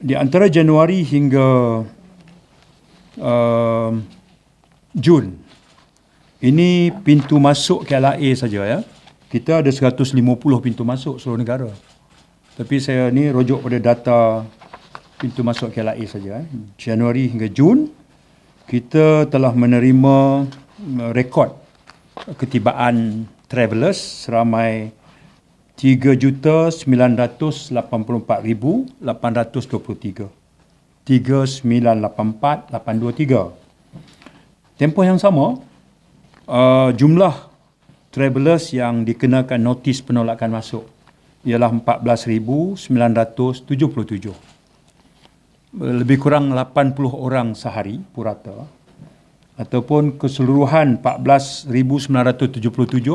di antara Januari hingga uh, Jun. Ini pintu masuk KLIA saja ya. Kita ada 150 pintu masuk seluruh negara. Tapi saya ni rojok pada data pintu masuk KLIA saja. Eh. Januari hingga Jun, kita telah menerima uh, rekod ketibaan travellers seramai 3,984,823. Tempoh yang sama, uh, jumlah travellers yang dikenakan notis penolakan masuk ialah 14,977. Lebih kurang 80 orang sehari purata ataupun keseluruhan 14,977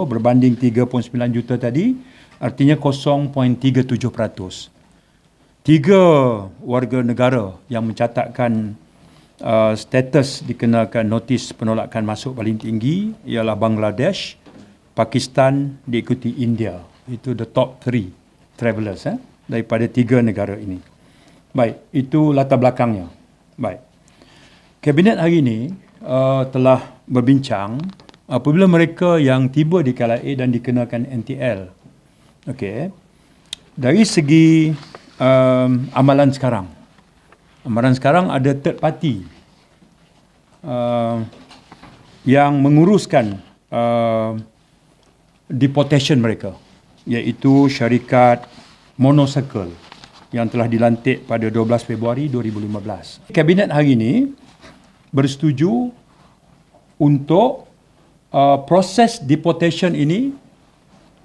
berbanding 3.9 juta tadi Artinya 0.37%. Tiga warga negara yang mencatatkan uh, status dikenakan notis penolakan masuk paling tinggi ialah Bangladesh, Pakistan diikuti India. Itu the top three travellers eh, daripada tiga negara ini. Baik, itu latar belakangnya. Baik. Kabinet hari ini uh, telah berbincang apabila mereka yang tiba di KLIA dan dikenakan NTL Okey. Dari segi um, amalan sekarang. Amalan sekarang ada third party uh, yang menguruskan uh, deportation mereka iaitu syarikat Monocycle yang telah dilantik pada 12 Februari 2015. Kabinet hari ini bersetuju untuk uh, proses deportation ini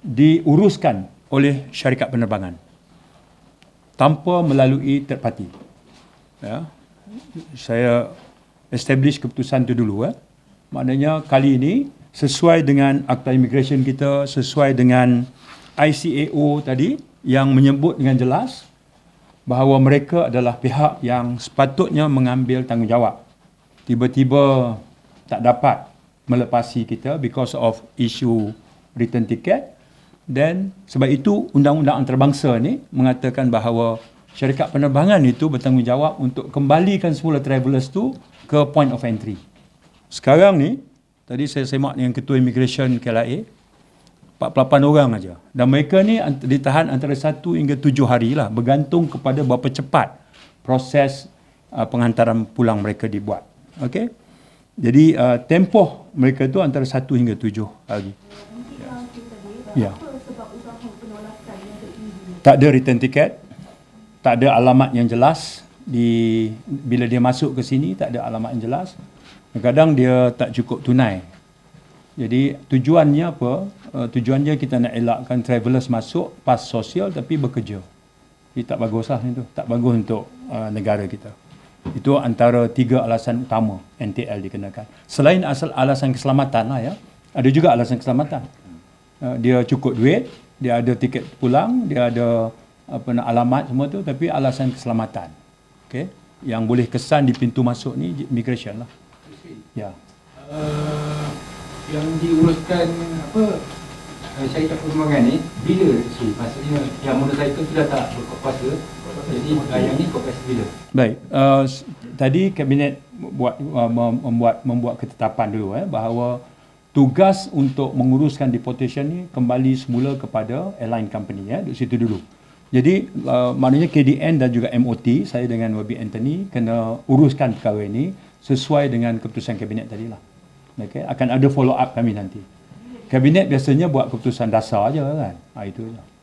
diuruskan oleh syarikat penerbangan tanpa melalui third party. Ya. Saya establish keputusan itu dulu. Ya. Maknanya kali ini sesuai dengan akta immigration kita, sesuai dengan ICAO tadi yang menyebut dengan jelas bahawa mereka adalah pihak yang sepatutnya mengambil tanggungjawab. Tiba-tiba tak dapat melepasi kita because of issue return ticket. Dan sebab itu undang-undang antarabangsa ni mengatakan bahawa syarikat penerbangan itu bertanggungjawab untuk kembalikan semula travellers tu ke point of entry. Sekarang ni, tadi saya semak dengan ketua immigration KLIA, 48 orang aja. Dan mereka ni ditahan antara 1 hingga 7 hari lah bergantung kepada berapa cepat proses uh, penghantaran pulang mereka dibuat. Okay, Jadi uh, tempoh mereka tu antara 1 hingga 7 hari. Ya. Yeah tak ada return ticket tak ada alamat yang jelas di bila dia masuk ke sini tak ada alamat yang jelas kadang dia tak cukup tunai jadi tujuannya apa uh, tujuannya kita nak elakkan travelers masuk pas sosial tapi bekerja jadi tak baguslah itu tak bagus untuk uh, negara kita itu antara tiga alasan utama NTL dikenakan selain asal alasan keselamatan lah ya ada juga alasan keselamatan uh, dia cukup duit dia ada tiket pulang, dia ada apa nak alamat semua tu tapi alasan keselamatan. Okey. Yang boleh kesan di pintu masuk ni immigration lah. Okay. Ya. Uh, yang diuruskan apa eh, saya tak perlu ni bila so, maksudnya yang saya tu dah tak berkuasa jadi yang ni kuasa bila baik uh, tadi kabinet buat uh, membuat membuat ketetapan dulu eh bahawa tugas untuk menguruskan deportation ni kembali semula kepada airline company ya duduk situ dulu jadi uh, maknanya KDN dan juga MOT saya dengan Wabi Anthony kena uruskan perkara ini sesuai dengan keputusan kabinet tadi lah okay? akan ada follow up kami nanti kabinet biasanya buat keputusan dasar aja kan ha, itu aja.